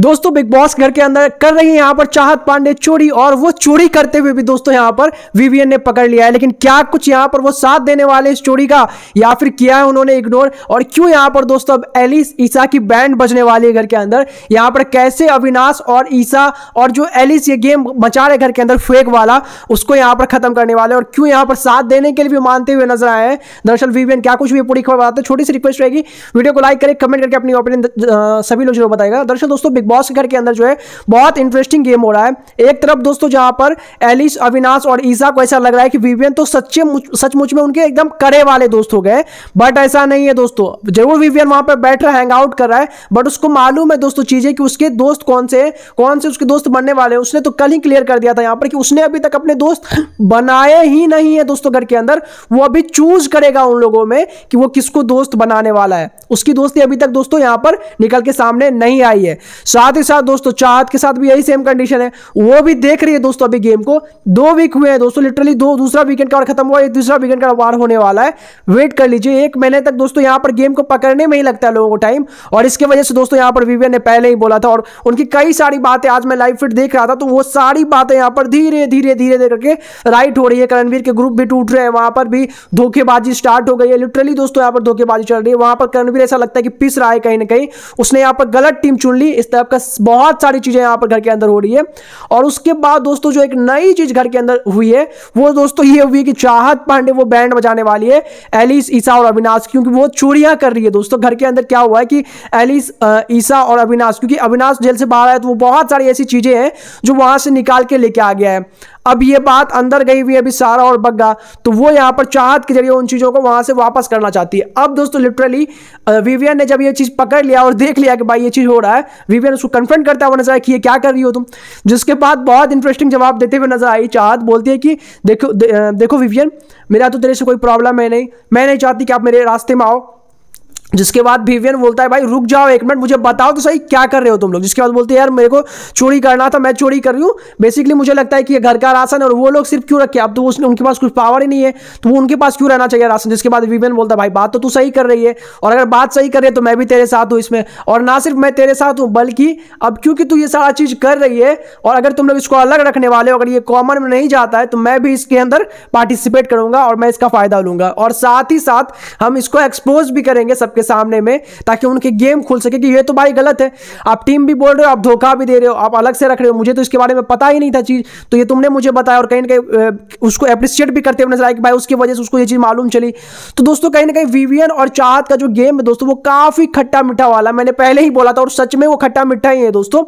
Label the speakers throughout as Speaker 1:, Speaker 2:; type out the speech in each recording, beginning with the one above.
Speaker 1: दोस्तों big boss घर के अंदर कर रही है यहाँ पर चाहत पांडे चोरी और वो चोरी करते हुए भी दोस्तों यहाँ पर विवियन ने पकड़ लिया है लेकिन क्या कुछ यहाँ पर वो साथ देने वाले इस चोरी का या फिर किया है उन्होंने इग्नोर और क्यों यहाँ पर दोस्तों अब एलिस ईसा की बैंड बजने वाली है घर के अंदर यहाँ पर कैसे अविनाश और ईसा और जो एलिस ये गेम मचा रहे घर के अंदर फेक वाला उसको यहाँ पर खत्म करने वाले और क्यों यहाँ पर साथ देने के लिए भी मानते हुए नजर आए हैं दरअसल विवियन क्या कुछ भी पूरी खबर बताते छोटी सी रिक्वेस्ट रहेगी वीडियो को लाइक करें कमेंट करके अपनी ओपिनियन सभी लोग जरूर बताएगा दरअसल दोस्तों बिग बॉस के घर के अंदर जो है बहुत इंटरेस्टिंग गेम हो रहा है एक तरफ दोस्तों जहां पर एलिस अविनाश और ईसा को ऐसा लग रहा है कि विवियन तो सच्चे सचमुच में उनके एकदम कड़े वाले दोस्त हो गए बट ऐसा नहीं है दोस्तों जरूर विवियन वहां पर बैठ रहा हैंग आउट कर रहा है बट उसको मालूम है दोस्तों चीजें कि उसके दोस्त कौन से कौन से उसके दोस्त बनने वाले हैं उसने तो कल ही क्लियर कर दिया था यहां पर कि उसने अभी तक अपने दोस्त बनाए ही नहीं है दोस्तों घर के अंदर वो अभी चूज करेगा उन लोगों में कि वो किसको दोस्त बनाने वाला है उसकी दोस्ती अभी तक दोस्तों यहां पर निकल के सामने नहीं आई है साथ ही साथ दोस्तों चाहत के साथ भी यही सेम कंडीशन है वो भी देख रही है दोस्तों अभी गेम को दो वीक हुए हैं दोस्तों लिटरली दो दूसरा वीकेंड का और खत्म हुआ एक दूसरा वीकेंड का वार होने वाला है वेट कर लीजिए एक महीने तक दोस्तों यहां पर गेम को पकड़ने में ही लगता है लोगों को टाइम और इसके वजह से दोस्तों यहां पर विवियन ने पहले ही बोला था और उनकी कई सारी बातें आज मैं लाइव फिट देख रहा था तो वो सारी बातें यहां पर धीरे धीरे धीरे करके राइट हो रही है करणवीर के ग्रुप भी टूट रहे हैं वहां पर भी धोखेबाजी स्टार्ट हो गई है लिटरली दोस्तों यहाँ पर धोखेबाजी चल रही है वहां पर करणवीर भी ऐसा लगता है कि पिस रहा है कहीं ना कहीं उसने यहाँ पर गलत टीम चुन ली इस टाइप का बहुत सारी चीज़ें यहाँ पर घर के अंदर हो रही है और उसके बाद दोस्तों जो एक नई चीज़ घर के अंदर हुई है वो दोस्तों ये हुई कि चाहत पांडे वो बैंड बजाने वाली है एलिस ईसा और अविनाश क्योंकि वो चोरियां कर रही है दोस्तों घर के अंदर क्या हुआ है कि एलिस ईसा और अविनाश क्योंकि अविनाश जेल से बाहर आया तो वो बहुत सारी ऐसी चीज़ें हैं जो वहाँ से निकाल के लेके आ गया है अब ये बात अंदर गई हुई है अभी सारा और बग्गा तो वो यहाँ पर चाहत के जरिए उन चीज़ों को वहाँ से वापस करना चाहती है अब दोस्तों लिटरली विवियन ने जब ये चीज़ पकड़ लिया और देख लिया कि भाई ये चीज़ हो रहा है विवियन उसको कन्फर्म करता हुआ नजर आया कि ये क्या कर रही हो तुम जिसके बाद बहुत इंटरेस्टिंग जवाब देते हुए नजर आई चाहत बोलती है कि देखो देखो विवियन मेरा तो तेरे से कोई प्रॉब्लम है नहीं मैं नहीं चाहती कि आप मेरे रास्ते में आओ जिसके बाद विवियन बोलता है भाई रुक जाओ एक मिनट मुझे बताओ तो सही क्या कर रहे हो तुम लोग जिसके बाद बोलते हैं यार मेरे को चोरी करना था मैं चोरी कर रही हूँ बेसिकली मुझे लगता है कि ये घर का राशन और वो लोग सिर्फ क्यों रखे अब तो उसने उनके पास कुछ पावर ही नहीं है तो वो उनके पास क्यों रहना चाहिए राशन जिसके बाद विवियन बोलता है भाई बात तो तू सही कर रही है और अगर बात सही कर रही है तो मैं भी तेरे साथ हूँ इसमें और ना सिर्फ मैं तेरे साथ हूँ बल्कि अब क्योंकि तू ये सारा चीज़ कर रही है और अगर तुम लोग इसको अलग रखने वाले हो अगर ये कॉमन में नहीं जाता है तो मैं भी इसके अंदर पार्टिसिपेट करूँगा और मैं इसका फ़ायदा लूँगा और साथ ही साथ हम इसको एक्सपोज भी करेंगे सबके आपके सामने में ताकि उनके गेम खुल सके कि ये तो भाई गलत है आप टीम भी बोल रहे हो आप धोखा भी दे रहे हो आप अलग से रख रहे हो मुझे तो इसके बारे में पता ही नहीं था चीज़ तो ये तुमने मुझे बताया और कहीं ना कहीं उसको अप्रिशिएट भी करते हुए नजर आया कि भाई उसकी वजह से उसको ये चीज़ मालूम चली तो दोस्तों कहीं ना कहीं वीवियन और चाहत का जो गेम है दोस्तों वो काफ़ी खट्टा मीठा वाला मैंने पहले ही बोला था और सच में वो खट्टा मीठा ही है दोस्तों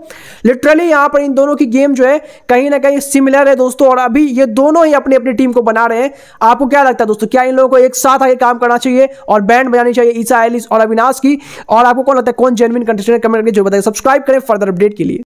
Speaker 1: लिटरली यहां पर इन दोनों की गेम जो है कहीं ना कहीं सिमिलर है दोस्तों और अभी ये दोनों ही अपनी अपनी टीम को बना रहे हैं आपको क्या लगता है दोस्तों क्या इन लोगों को एक साथ आगे काम करना चाहिए और बैंड बजानी चाहिए ईसा एली और अविनाश की और आपको कौन लगता है कौन जेनविन कंटेस्टेंट कमेंट करके जो बताए सब्सक्राइब करें फर्दर अपडेट के लिए